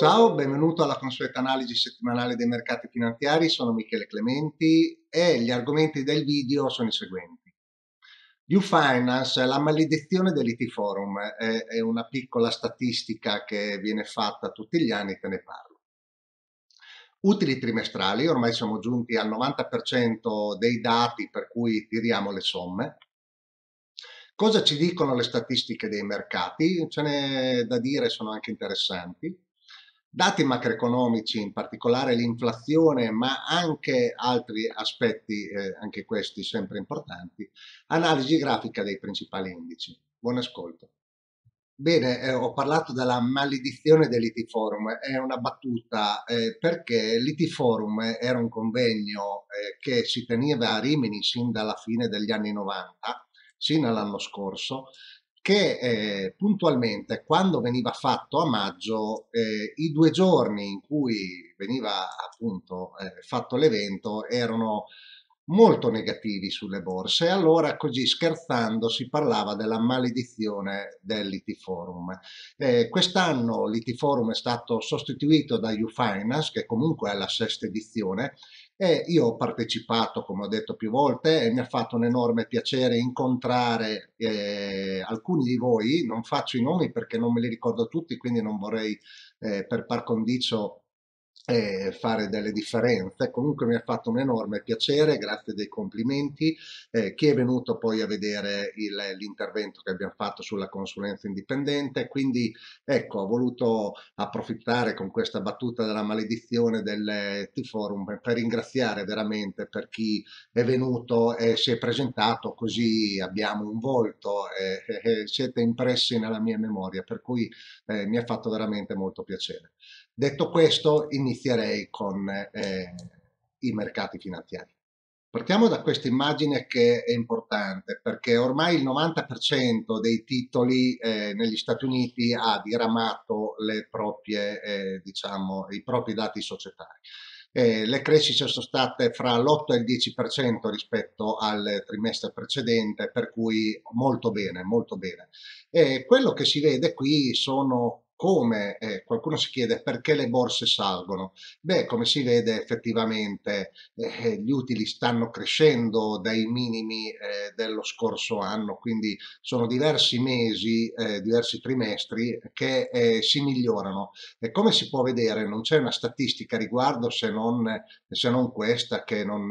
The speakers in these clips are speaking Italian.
Ciao, benvenuto alla consueta analisi settimanale dei mercati finanziari, sono Michele Clementi e gli argomenti del video sono i seguenti. YouFinance, la maledizione dell'IT Forum, è una piccola statistica che viene fatta tutti gli anni, te ne parlo. Utili trimestrali, ormai siamo giunti al 90% dei dati per cui tiriamo le somme, Cosa ci dicono le statistiche dei mercati? Ce n'è da dire, sono anche interessanti. Dati macroeconomici, in particolare l'inflazione, ma anche altri aspetti, eh, anche questi sempre importanti, analisi grafica dei principali indici. Buon ascolto. Bene, eh, ho parlato della maledizione dell'IT Forum, è una battuta eh, perché l'IT Forum era un convegno eh, che si teneva a Rimini sin dalla fine degli anni 90, sino all'anno scorso, che eh, puntualmente quando veniva fatto a maggio, eh, i due giorni in cui veniva appunto eh, fatto l'evento erano molto negativi sulle borse. e Allora, così scherzando, si parlava della maledizione dell'IT-Forum. Eh, quest'anno l'IT-Forum è stato sostituito da UFinance, che comunque è la sesta edizione, e io ho partecipato, come ho detto più volte, e mi ha fatto un enorme piacere incontrare eh, alcuni di voi, non faccio i nomi perché non me li ricordo tutti, quindi non vorrei eh, per par condicio eh, fare delle differenze. Comunque mi ha fatto un enorme piacere, grazie dei complimenti. Eh, chi è venuto poi a vedere l'intervento che abbiamo fatto sulla consulenza indipendente, quindi ecco, ho voluto approfittare con questa battuta della maledizione del T-Forum per ringraziare veramente per chi è venuto e si è presentato, così abbiamo un volto, eh, siete impressi nella mia memoria, per cui eh, mi ha fatto veramente molto piacere. Detto questo, inizierei con eh, i mercati finanziari. Partiamo da questa immagine che è importante perché ormai il 90% dei titoli eh, negli Stati Uniti ha diramato proprie, eh, diciamo, i propri dati societari. Eh, le crescite sono state fra l'8 e il 10% rispetto al trimestre precedente, per cui molto bene, molto bene. E quello che si vede qui sono come eh, qualcuno si chiede perché le borse salgono? Beh, come si vede effettivamente eh, gli utili stanno crescendo dai minimi eh, dello scorso anno, quindi sono diversi mesi, eh, diversi trimestri che eh, si migliorano e come si può vedere non c'è una statistica a riguardo se non, se non questa che non,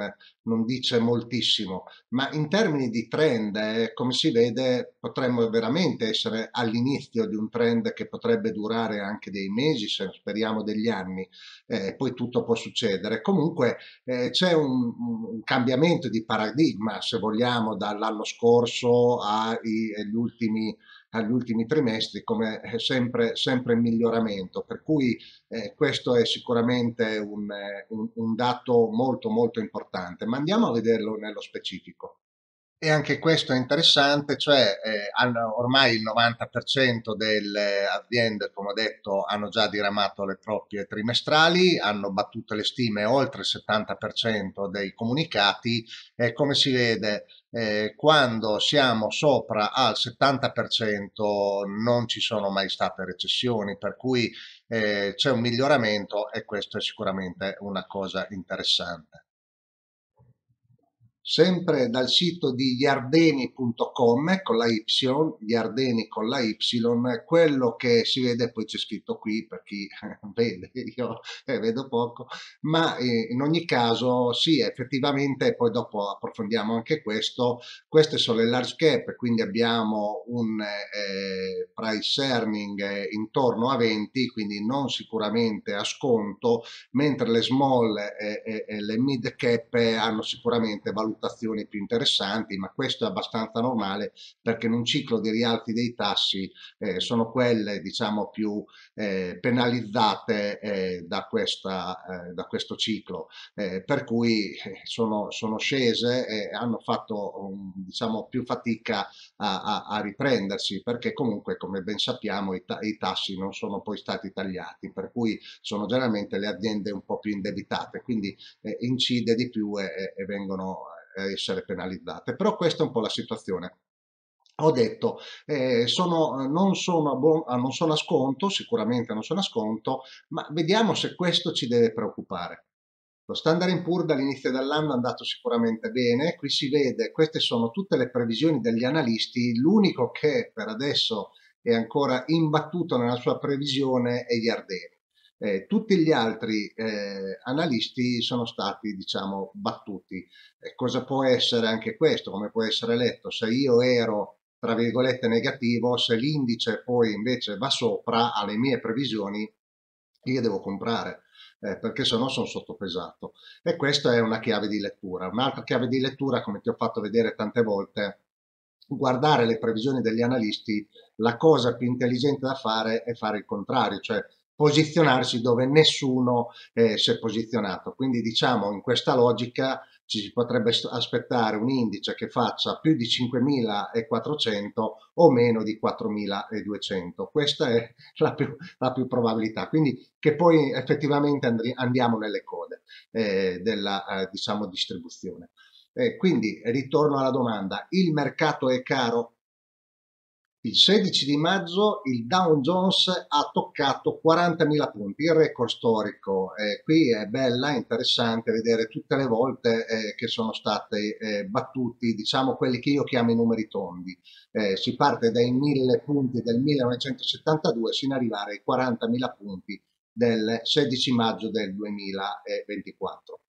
non dice moltissimo, ma in termini di trend, eh, come si vede, potremmo veramente essere all'inizio di un trend che potrebbe durare anche dei mesi, se speriamo degli anni, eh, poi tutto può succedere. Comunque eh, c'è un, un, cambiamento di paradigma, se vogliamo, dall'anno scorso agli ultimi agli ultimi trimestri come eh, sempre, sempre in miglioramento, per cui eh, questo è sicuramente un, eh, un, un dato molto molto importante, ma andiamo a vederlo nello specifico. E anche questo è interessante, cioè eh, ormai il 90% delle aziende, come ho detto, hanno già diramato le proprie trimestrali, hanno battuto le stime oltre il 70% dei comunicati e come si vede eh, quando siamo sopra al 70% non ci sono mai state recessioni, per cui eh, c'è un miglioramento e questo è sicuramente una cosa interessante sempre dal sito di iardeni.com con la Y, iardeni con la Y, quello che si vede poi c'è scritto qui per chi vede, io eh, vedo poco, ma eh, in ogni caso sì, effettivamente poi dopo approfondiamo anche questo, queste sono le large cap, quindi abbiamo un eh, price earning eh, intorno a 20, quindi non sicuramente a sconto, mentre le small e eh, eh, le mid cap hanno sicuramente valutato valutazioni più interessanti, ma questo è abbastanza normale perché in un ciclo di rialzi dei tassi eh, sono quelle diciamo più eh, penalizzate eh, da, questa, eh, da questo ciclo, eh, per cui eh, sono, sono scese e hanno fatto um, diciamo, più fatica a, a, a, riprendersi perché comunque come ben sappiamo i, ta i tassi non sono poi stati tagliati, per cui sono generalmente le aziende un po' più indebitate, quindi eh, incide di più e, e vengono eh, essere penalizzate. Però questa è un po' la situazione ho detto, eh, sono, eh, non, sono bon, ah, non, sono a sconto, sicuramente non sono a sconto, ma vediamo se questo ci deve preoccupare. Lo Standard in pur dall'inizio dell'anno è andato sicuramente bene, qui si vede, queste sono tutte le previsioni degli analisti, l'unico che per adesso è ancora imbattuto nella sua previsione è gli Ardeni. Eh, tutti gli altri eh, analisti sono stati, diciamo, battuti. Eh, cosa può essere anche questo? Come può essere letto? Se io ero, tra virgolette, negativo, se l'indice poi invece va sopra alle mie previsioni, io devo comprare. Eh, perché se no sono sottopesato e questa è una chiave di lettura un'altra chiave di lettura come ti ho fatto vedere tante volte guardare le previsioni degli analisti la cosa più intelligente da fare è fare il contrario cioè posizionarsi dove nessuno eh, si è posizionato. Quindi diciamo in questa logica ci si potrebbe aspettare un indice che faccia più di 5.400 o meno di 4.200. Questa è la più, la più, probabilità, quindi che poi effettivamente andiamo nelle code eh, della eh, diciamo, distribuzione. Eh, quindi ritorno alla domanda, il mercato è caro? Il 16 di maggio il Dow Jones ha toccato 40.000 punti, il record storico. Eh, qui è bella, interessante vedere tutte le volte eh, che sono stati eh, battuti, diciamo quelli che io chiamo i numeri tondi. Eh, si parte dai 1.000 punti del 1972 sino ad arrivare ai 40.000 punti del 16 maggio del 2024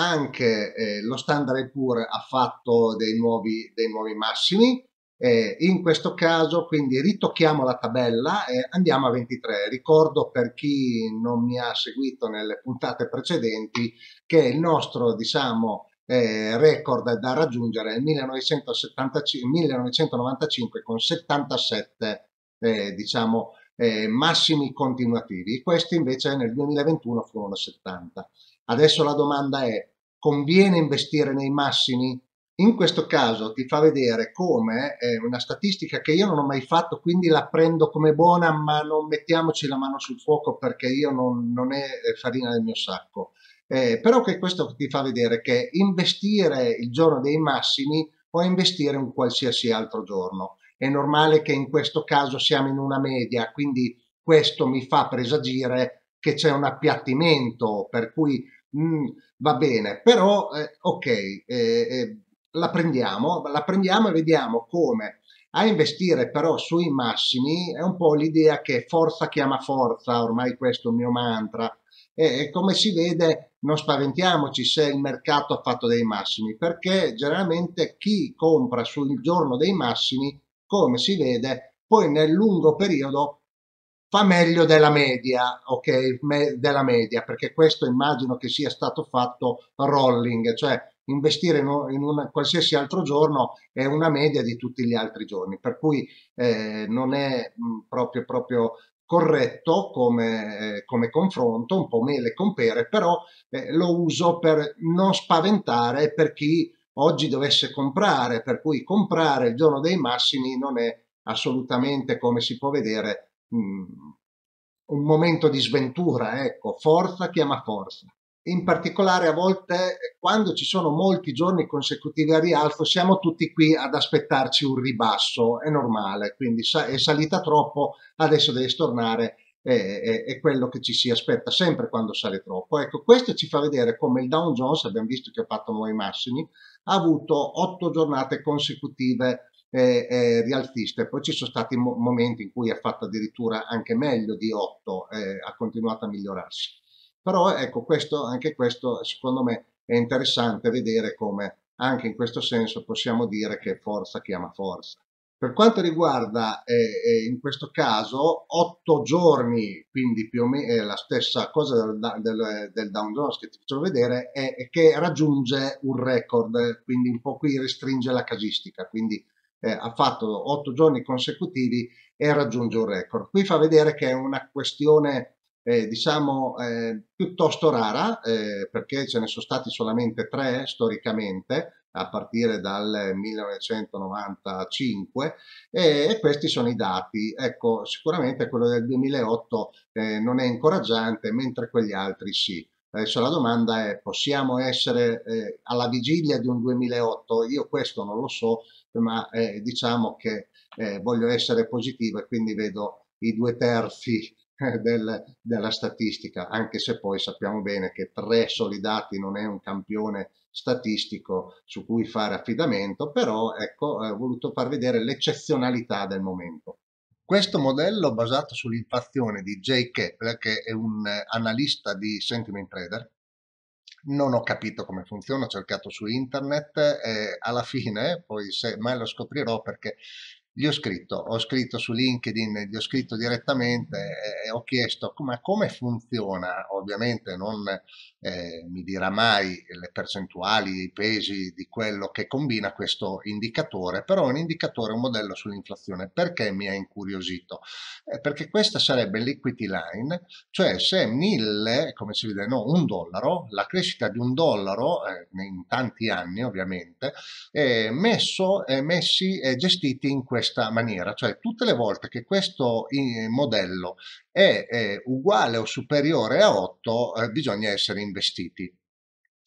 anche eh, lo Standard Poor ha fatto dei nuovi, dei nuovi massimi eh, in questo caso quindi ritocchiamo la tabella e andiamo a 23. Ricordo per chi non mi ha seguito nelle puntate precedenti che il nostro diciamo, eh, record da raggiungere è il 1995 con 77 eh, diciamo, eh, massimi continuativi. Questi invece nel 2021 furono 70. Adesso la domanda è conviene investire nei massimi? In questo caso ti fa vedere come è una statistica che io non ho mai fatto, quindi la prendo come buona, ma non mettiamoci la mano sul fuoco perché io non, non è farina del mio sacco. Eh, però che questo ti fa vedere che investire il giorno dei massimi può investire un qualsiasi altro giorno. È normale che in questo caso siamo in una media, quindi questo mi fa presagire che c'è un appiattimento, per cui mh, mm, va bene, però eh, ok. Eh, eh la prendiamo, la prendiamo e vediamo come a investire però sui massimi è un po' l'idea che forza chiama forza, ormai questo è il mio mantra, e, come si vede non spaventiamoci se il mercato ha fatto dei massimi perché generalmente chi compra sul giorno dei massimi come si vede poi nel lungo periodo fa meglio della media ok Me della media perché questo immagino che sia stato fatto rolling cioè investire in un, in un qualsiasi altro giorno è una media di tutti gli altri giorni, per cui eh, non è mh, proprio, proprio corretto come, eh, come, confronto, un po' mele con pere, però eh, lo uso per non spaventare per chi oggi dovesse comprare, per cui comprare il giorno dei massimi non è assolutamente, come si può vedere, mh, un momento di sventura, ecco, forza chiama forza in particolare a volte quando ci sono molti giorni consecutivi a rialzo siamo tutti qui ad aspettarci un ribasso, è normale, quindi è salita troppo, adesso deve stornare è, è, quello che ci si aspetta sempre quando sale troppo. Ecco, questo ci fa vedere come il Dow Jones, abbiamo visto che ha fatto nuovi massimi, ha avuto otto giornate consecutive eh, eh, rialziste, poi ci sono stati mo- momenti in cui ha fatto addirittura anche meglio di otto, eh, ha continuato a migliorarsi. Però ecco, questo, anche questo secondo me è interessante vedere come anche in questo senso possiamo dire che forza chiama forza. Per quanto riguarda eh, eh in questo caso otto giorni, quindi più o meno eh, la stessa cosa del, del, del Down Jones che ti faccio vedere, è, è, che raggiunge un record, quindi un po' qui restringe la casistica, quindi eh, ha fatto otto giorni consecutivi e raggiunge un record. Qui fa vedere che è una questione eh, diciamo eh, piuttosto rara eh, perché ce ne sono stati solamente tre storicamente a partire dal 1995 e, questi sono i dati. Ecco, sicuramente quello del 2008 eh, non è incoraggiante mentre quegli altri sì. Adesso la domanda è, possiamo essere eh, alla vigilia di un 2008? Io questo non lo so, ma eh, diciamo che eh, voglio essere positivo e quindi vedo i due terzi del, della statistica, anche se poi sappiamo bene che tre soli dati non è un campione statistico su cui fare affidamento, però ecco, ho voluto far vedere l'eccezionalità del momento. Questo modello basato sull'inflazione di Jay Kepler, che è un eh, analista di sentiment trader, non ho capito come funziona, ho cercato su internet eh, e alla fine, poi se mai lo scoprirò perché gli ho scritto, ho scritto su LinkedIn, gli ho scritto direttamente e ho chiesto ma come funziona, ovviamente non eh, mi dirà mai le percentuali, i pesi di quello che combina questo indicatore, però è un indicatore, un modello sull'inflazione, perché mi ha incuriosito? Eh, perché questa sarebbe l'equity line, cioè se 1000, come si vede, no, un dollaro, la crescita di un dollaro eh, in tanti anni ovviamente, messo, messi e gestiti in questo questa maniera, cioè tutte le volte che questo modello è, è uguale o superiore a 8 eh, bisogna essere investiti.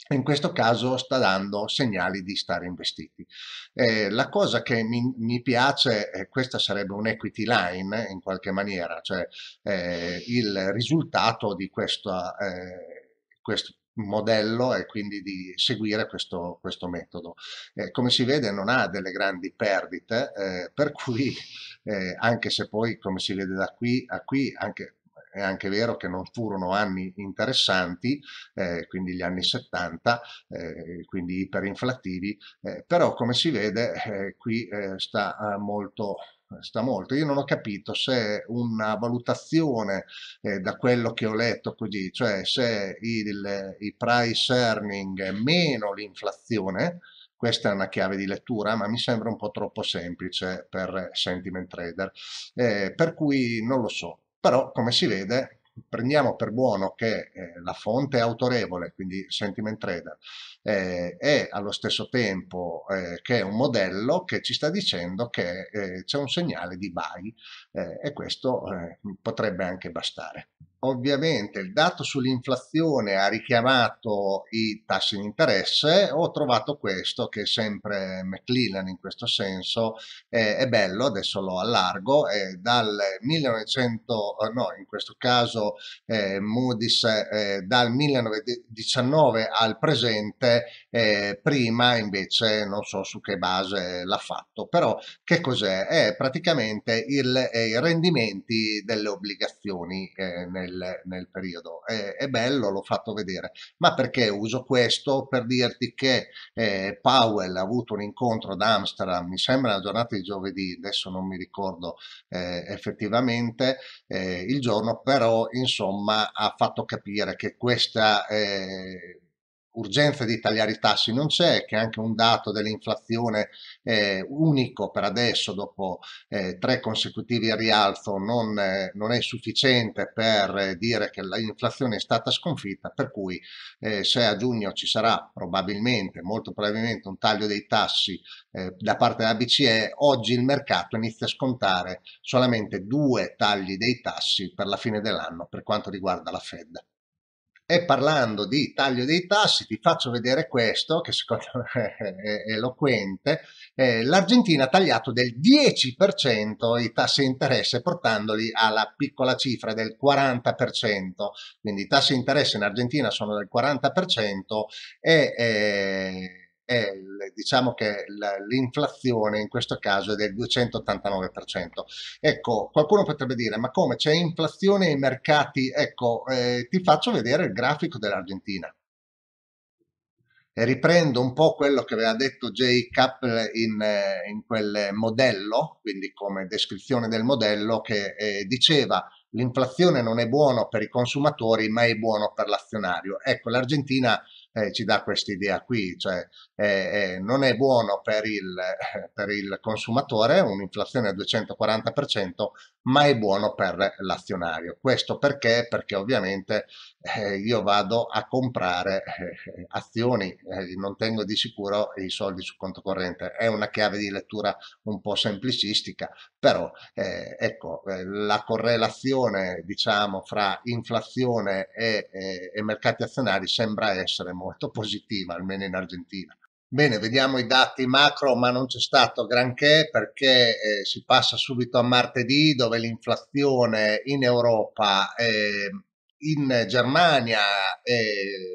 In questo caso sta dando segnali di stare investiti. Eh, la cosa che mi, mi piace, eh, questa sarebbe un equity line eh, in qualche maniera, cioè eh, il risultato di questa, eh, questo modello e quindi di seguire questo, questo metodo. Eh, come si vede non ha delle grandi perdite, eh, per cui eh, anche se poi come si vede da qui a qui, anche, è anche vero che non furono anni interessanti, eh, quindi gli anni 70, eh, quindi iperinflattivi, eh, però come si vede qui sta molto sta molto. Io non ho capito se è una valutazione eh, da quello che ho letto così, cioè se il, il price earning meno l'inflazione, questa è una chiave di lettura, ma mi sembra un po' troppo semplice per sentiment trader, eh, per cui non lo so. Però, come si vede, prendiamo per buono che eh, la fonte è autorevole, quindi Sentiment Trader, eh, è allo stesso tempo eh, che è un modello che ci sta dicendo che eh, c'è un segnale di buy eh, e questo eh, potrebbe anche bastare ovviamente il dato sull'inflazione ha richiamato i tassi di interesse, ho trovato questo che è sempre Macmillan in questo senso, eh, è bello, adesso lo allargo, eh, dal 1900, no in questo caso eh, Moody's eh, dal 1919 al presente, eh, prima invece non so su che base l'ha fatto, però che cos'è? È praticamente il, eh, i rendimenti delle obbligazioni nel nel, nel periodo. È, è, bello, l'ho fatto vedere. Ma perché uso questo? Per dirti che eh, Powell ha avuto un incontro ad Amsterdam, mi sembra la giornata di giovedì, adesso non mi ricordo eh, effettivamente eh, il giorno, però insomma ha fatto capire che questa... Eh, urgenza di tagliare i tassi non c'è, che anche un dato dell'inflazione eh, unico per adesso dopo eh, tre consecutivi a rialzo non, eh, non è sufficiente per eh, dire che l'inflazione è stata sconfitta, per cui eh, se a giugno ci sarà probabilmente, molto probabilmente un taglio dei tassi eh, da parte della BCE, oggi il mercato inizia a scontare solamente due tagli dei tassi per la fine dell'anno per quanto riguarda la Fed. E parlando di taglio dei tassi, ti faccio vedere questo, che secondo me è eloquente. Eh, L'Argentina ha tagliato del 10% i tassi di interesse, portandoli alla piccola cifra del 40%. Quindi i tassi di interesse in Argentina sono del 40% e... Eh, è, diciamo che l'inflazione in questo caso è del 289%. Ecco, qualcuno potrebbe dire, ma come c'è inflazione ai mercati? Ecco, eh, ti faccio vedere il grafico dell'Argentina. E riprendo un po' quello che aveva detto Jay Kappel in, in, quel modello, quindi come descrizione del modello, che eh, diceva l'inflazione non è buono per i consumatori ma è buono per l'azionario. Ecco, l'Argentina eh, ci dà questa idea qui, cioè eh, eh, non è buono per il, per il consumatore un'inflazione al 240%, ma è buono per l'azionario. Questo perché? Perché ovviamente eh, io vado a comprare eh, azioni, eh, non tengo di sicuro i soldi sul conto corrente. È una chiave di lettura un po' semplicistica, però ecco, la correlazione diciamo fra inflazione e, e, e mercati azionari sembra essere molto molto positiva, almeno in Argentina. Bene, vediamo i dati macro, ma non c'è stato granché perché eh, si passa subito a martedì dove l'inflazione in Europa eh, in Germania è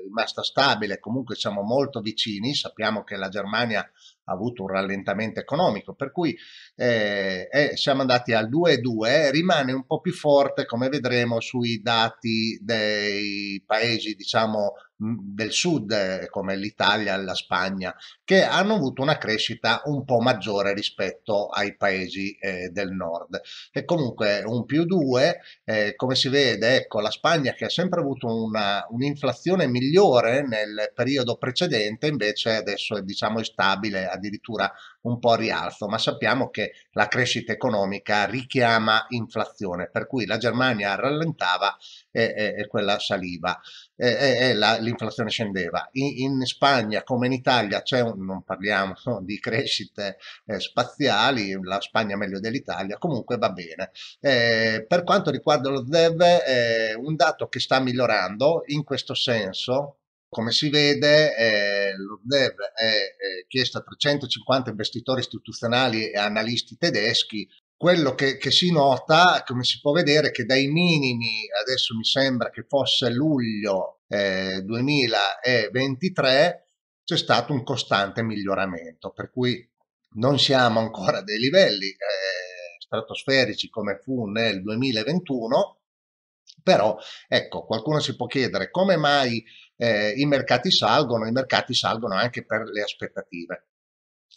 rimasta stabile, comunque siamo molto vicini, sappiamo che la Germania ha avuto un rallentamento economico, per cui eh, eh, siamo andati al 2,2, rimane un po' più forte come vedremo sui dati dei paesi diciamo del sud eh, come l'Italia la Spagna che hanno avuto una crescita un po' maggiore rispetto ai paesi eh, del nord e comunque un più due eh, come si vede ecco la Spagna che ha sempre avuto un'inflazione migliore nel periodo precedente invece adesso è diciamo stabile addirittura un po' a rialzo ma sappiamo che la crescita economica richiama inflazione per cui la Germania rallentava e, e, e quella saliva e, e la, l'inflazione scendeva. In, in, Spagna, come in Italia, un, non parliamo no, di crescite eh, spaziali, la Spagna meglio dell'Italia, comunque va bene. Eh, per quanto riguarda lo ZEV, eh, un dato che sta migliorando in questo senso, come si vede, eh, lo ZEV è chiesto a 350 investitori istituzionali e analisti tedeschi, quello che, che, si nota, come si può vedere, è che dai minimi, adesso mi sembra che fosse luglio eh, 2023 c'è stato un costante miglioramento, per cui non siamo ancora a dei livelli eh, stratosferici come fu nel 2021, però ecco, qualcuno si può chiedere come mai eh, i mercati salgono, i mercati salgono anche per le aspettative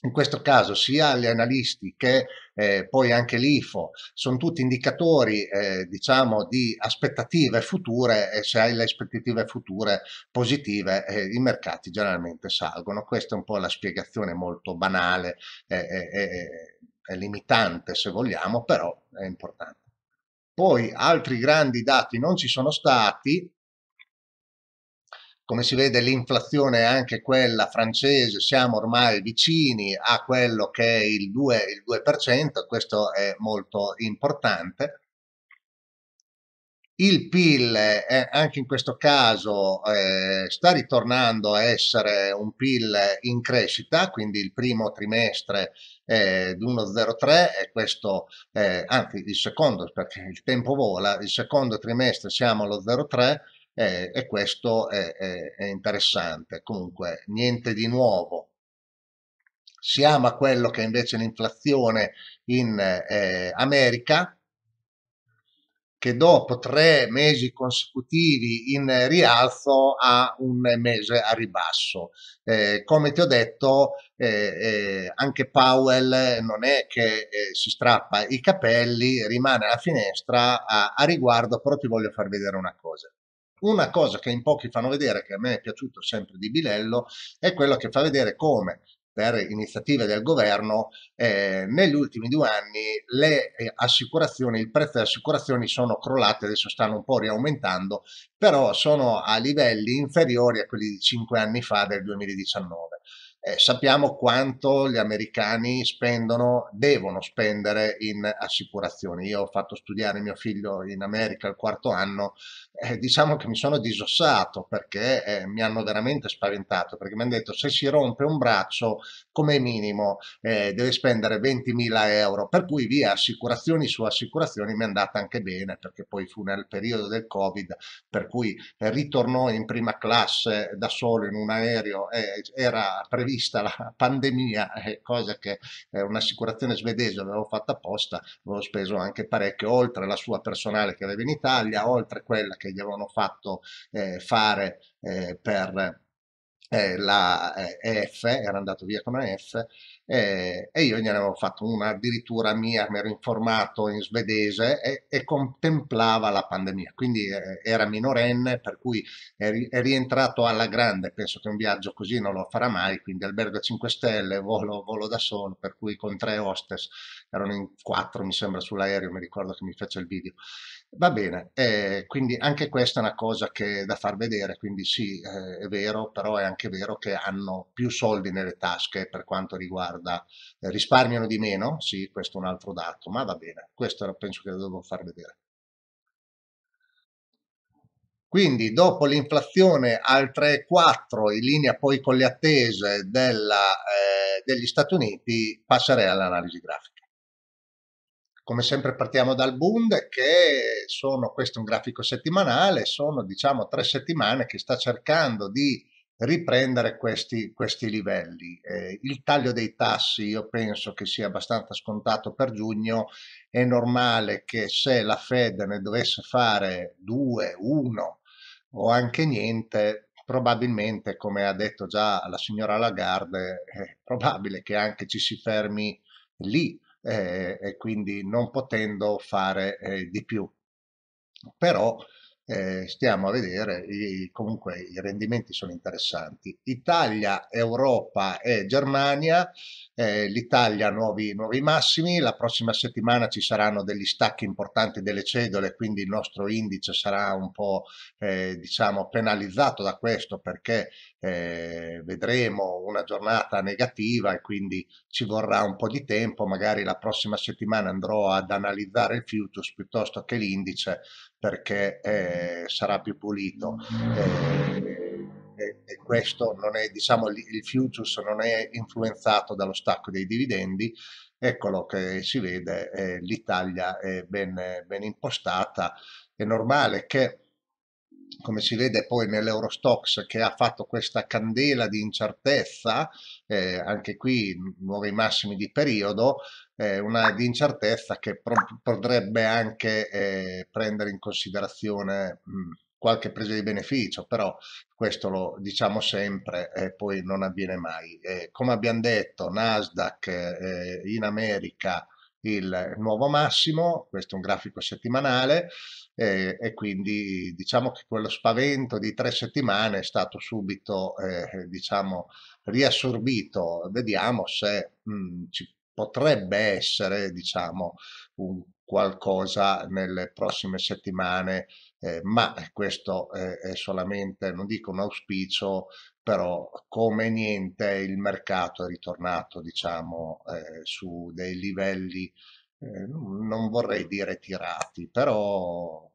in questo caso sia gli analisti che eh, poi anche l'IFO sono tutti indicatori eh, diciamo di aspettative future e se hai le aspettative future positive eh, i mercati generalmente salgono questa è un po' la spiegazione molto banale e eh, eh, eh, limitante se vogliamo però è importante poi altri grandi dati non ci sono stati come si vede l'inflazione è anche quella francese, siamo ormai vicini a quello che è il 2%, il 2% questo è molto importante. Il PIL eh, anche in questo caso eh, sta ritornando a essere un PIL in crescita, quindi il primo trimestre eh, d'1,03 e questo, eh, anzi il secondo perché il tempo vola, il secondo trimestre siamo allo 0,3 eh, e questo è, è, è, interessante. Comunque, niente di nuovo. Si ama quello che invece è l'inflazione in eh, America, che dopo tre mesi consecutivi in rialzo ha un mese a ribasso. Eh, come ti ho detto, eh, eh, anche Powell non è che eh, si strappa i capelli, rimane alla finestra a, a riguardo, però ti voglio far vedere una cosa. Una cosa che in pochi fanno vedere, che a me è piaciuto sempre di Bilello, è quello che fa vedere come per iniziative del governo, eh, negli ultimi due anni le eh, assicurazioni, il prezzo delle assicurazioni sono crollate, adesso stanno un po' riaumentando, però sono a livelli inferiori a quelli di cinque anni fa del 2019 eh, sappiamo quanto gli americani spendono, devono spendere in assicurazioni. Io ho fatto studiare mio figlio in America il quarto anno, eh, diciamo che mi sono disossato perché eh, mi hanno veramente spaventato, perché mi hanno detto se si rompe un braccio come minimo eh, deve spendere 20.000 euro, per cui via assicurazioni su assicurazioni mi è andata anche bene, perché poi fu nel periodo del Covid, per cui ritornò in prima classe da solo in un aereo, eh, era previsto prevista la pandemia, eh, cosa che eh, un'assicurazione svedese avevo fatto apposta, avevo speso anche parecchio, oltre la sua personale che aveva in Italia, oltre quella che gli avevano fatto eh, fare per la eh, F, era andato via con una F, eh, e io ne avevo fatto una addirittura mia, mi ero informato in svedese e, e contemplava la pandemia, quindi eh, era minorenne, per cui è, è, rientrato alla grande, penso che un viaggio così non lo farà mai, quindi albergo a 5 stelle, volo, volo da solo, per cui con tre hostess, erano in quattro mi sembra sull'aereo, mi ricordo che mi fece il video. Va bene, eh, quindi anche questa è una cosa che da far vedere, quindi sì, eh, è vero, però è anche vero che hanno più soldi nelle tasche per quanto riguarda, eh, risparmiano di meno, sì, questo è un altro dato, ma va bene, questo penso che lo devo far vedere. Quindi dopo l'inflazione al 3,4 in linea poi con le attese della, eh, degli Stati Uniti passerei all'analisi grafica. Come sempre partiamo dal Bund che sono, questo è un grafico settimanale, sono diciamo tre settimane che sta cercando di riprendere questi, questi livelli. Eh, il taglio dei tassi io penso che sia abbastanza scontato per giugno, è normale che se la Fed ne dovesse fare due, uno o anche niente, probabilmente, come ha detto già la signora Lagarde, è probabile che anche ci si fermi lì eh, e quindi non potendo fare eh, di più. Però eh, stiamo a vedere, i, comunque i rendimenti sono interessanti. Italia, Europa e Germania, eh, l'Italia nuovi, nuovi massimi, la prossima settimana ci saranno degli stacchi importanti delle cedole, quindi il nostro indice sarà un po' eh, diciamo penalizzato da questo perché eh, vedremo una giornata negativa e quindi ci vorrà un po' di tempo, magari la prossima settimana andrò ad analizzare il futures piuttosto che l'indice perché eh, sarà più pulito. Eh, e, e questo non è, diciamo, il futures non è influenzato dallo stacco dei dividendi, eccolo che si vede, eh, l'Italia è ben, ben impostata, è normale che come si vede poi nell'Eurostox che ha fatto questa candela di incertezza, eh, anche qui nuovi massimi di periodo, eh, una di incertezza che potrebbe anche eh, prendere in considerazione mh, mm, qualche presa di beneficio, però questo lo diciamo sempre e poi non avviene mai. come abbiamo detto, Nasdaq eh, in America il nuovo massimo, questo è un grafico settimanale eh, e quindi diciamo che quello spavento di tre settimane è stato subito eh, diciamo riassorbito, vediamo se mh, mm, ci potrebbe essere diciamo un qualcosa nelle prossime settimane eh, ma questo è solamente, non dico un auspicio, però come niente il mercato è ritornato diciamo eh, su dei livelli eh, non vorrei dire tirati però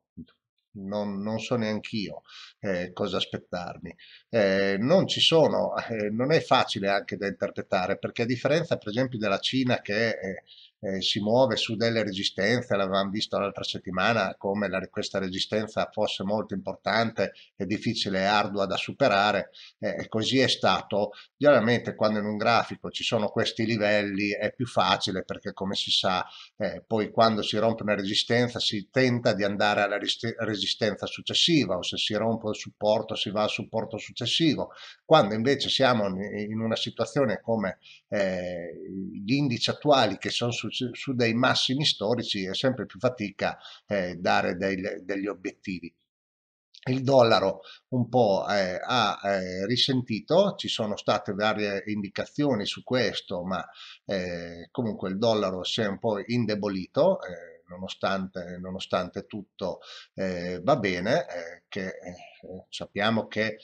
non, non so neanche io eh, cosa aspettarmi eh, non ci sono eh, non è facile anche da interpretare perché a differenza per esempio della Cina che è, eh, eh, si muove su delle resistenze, l'avevamo visto l'altra settimana come la, questa resistenza fosse molto importante e difficile e ardua da superare eh, e così è stato. Chiaramente quando in un grafico ci sono questi livelli è più facile perché come si sa eh, poi quando si rompe una resistenza si tenta di andare alla resistenza successiva o se si rompe il supporto si va al supporto successivo. Quando invece siamo in una situazione come eh, gli indici attuali che sono su su, dei massimi storici è sempre più fatica eh, dare dei, degli obiettivi. Il dollaro un po' eh, ha eh, risentito, ci sono state varie indicazioni su questo, ma eh, comunque il dollaro si è un po' indebolito. Eh, nonostante, nonostante, tutto eh, va bene, eh, che, eh, sappiamo che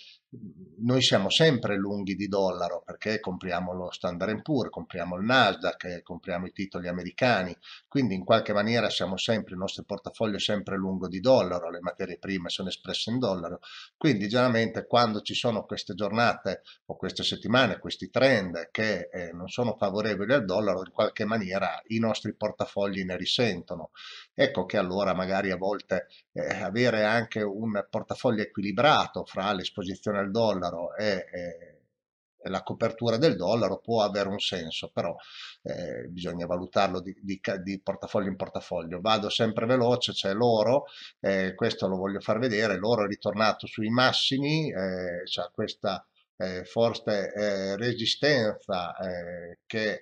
noi siamo sempre lunghi di dollaro perché compriamo lo Standard Poor's, compriamo il Nasdaq, compriamo i titoli americani, quindi in qualche maniera siamo sempre, il nostro portafoglio è sempre lungo di dollaro, le materie prime sono espresse in dollaro, quindi generalmente quando ci sono queste giornate o queste settimane, questi trend che eh, non sono favorevoli al dollaro, in qualche maniera i nostri portafogli ne risentono. Ecco che allora magari a volte eh, avere anche un portafoglio equilibrato fra l'esposizione al dollaro e, e la copertura del dollaro può avere un senso, però eh, bisogna valutarlo di, di, di, portafoglio in portafoglio. Vado sempre veloce, c'è l'oro, eh, questo lo voglio far vedere, l'oro è ritornato sui massimi, eh, c'è questa eh, forte eh, resistenza eh, che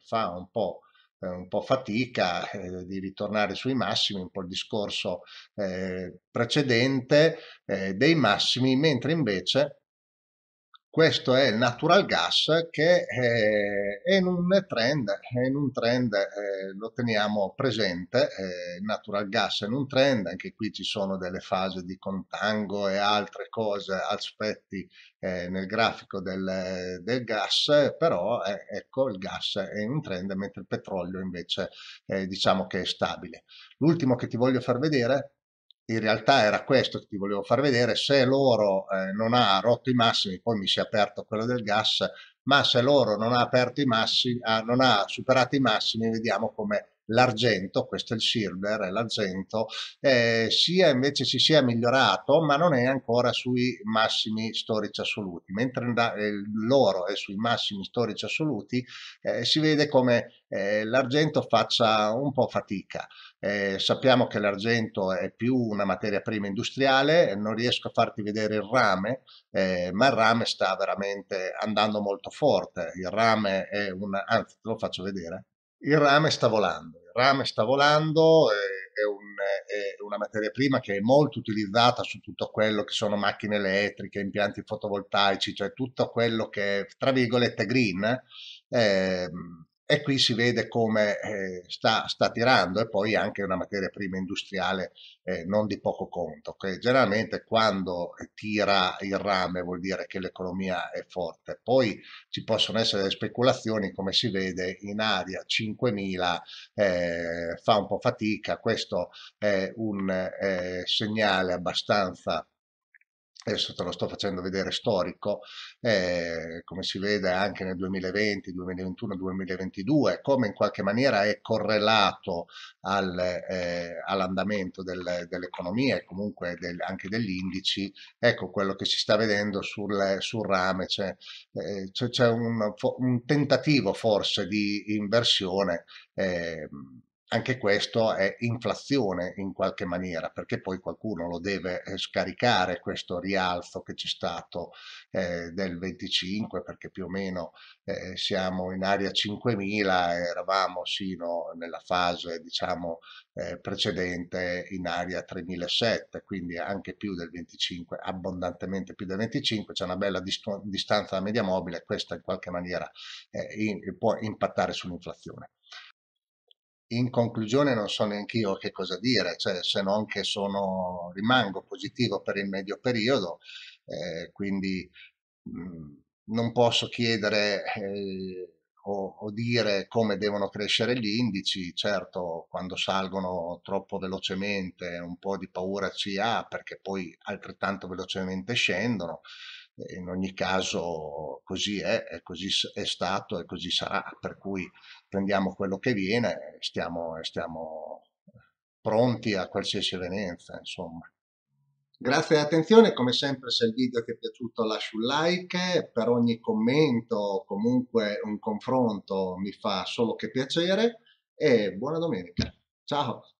fa un po' Eh, un po' fatica eh, di ritornare sui massimi, un po' il discorso eh, precedente eh, dei massimi, mentre invece questo è il natural gas che eh, è in un trend, in un trend eh, lo teniamo presente, il eh, natural gas è in un trend, anche qui ci sono delle fasi di contango e altre cose, aspetti eh, nel grafico del, del gas, però eh, ecco il gas è in un trend mentre il petrolio invece eh, diciamo che è stabile. L'ultimo che ti voglio far vedere in realtà era questo che ti volevo far vedere, se l'oro eh, non ha rotto i massimi, poi mi si è aperto quello del gas, ma se l'oro non ha, aperto i massimi, ah, non ha superato i massimi, vediamo come l'argento, questo è il silver, è l'argento, eh, sia invece si sia migliorato, ma non è ancora sui massimi storici assoluti, mentre eh, l'oro è sui massimi storici assoluti, eh, si vede come eh, l'argento faccia un po' fatica. Eh, sappiamo che l'argento è più una materia prima industriale, non riesco a farti vedere il rame, eh, ma il rame sta veramente andando molto forte. Il rame è un, anzi te lo faccio vedere, il rame sta volando, il rame sta volando, eh, è, un, è, una materia prima che è molto utilizzata su tutto quello che sono macchine elettriche, impianti fotovoltaici, cioè tutto quello che è, tra virgolette, green, eh, e qui si vede come eh, sta, sta, tirando e poi anche una materia prima industriale eh, non di poco conto, che generalmente quando tira il rame vuol dire che l'economia è forte, poi ci possono essere speculazioni come si vede in aria 5000 eh, fa un po' fatica, questo è un eh, segnale abbastanza adesso te lo sto facendo vedere storico, eh, come si vede anche nel 2020, 2021, 2022, come in qualche maniera è correlato al, eh, all'andamento del, dell'economia e comunque del, anche degli indici, ecco quello che si sta vedendo sul, sul rame, c'è, cioè, eh, c'è, un, un, tentativo forse di inversione ehm, anche questo è inflazione in qualche maniera, perché poi qualcuno lo deve eh, scaricare questo rialzo che c'è stato eh, del 25, perché più o meno eh, siamo in area 5.000, eravamo sino nella fase diciamo eh, precedente in area 3.700, quindi anche più del 25, abbondantemente più del 25, c'è una bella dist- distanza da media mobile, questa in qualche maniera eh, in- può impattare sull'inflazione in conclusione non so neanche io che cosa dire, cioè, se non che sono, rimango positivo per il medio periodo, eh, quindi mh, mm, non posso chiedere eh, o, o, dire come devono crescere gli indici, certo quando salgono troppo velocemente un po' di paura ci ha perché poi altrettanto velocemente scendono, in ogni caso così è, è così è stato e così sarà, per cui prendiamo quello che viene e stiamo, stiamo pronti a qualsiasi evenienza, insomma. Grazie all'attenzione, come sempre se il video ti è piaciuto lascia un like, per ogni commento o comunque un confronto mi fa solo che piacere e buona domenica, ciao!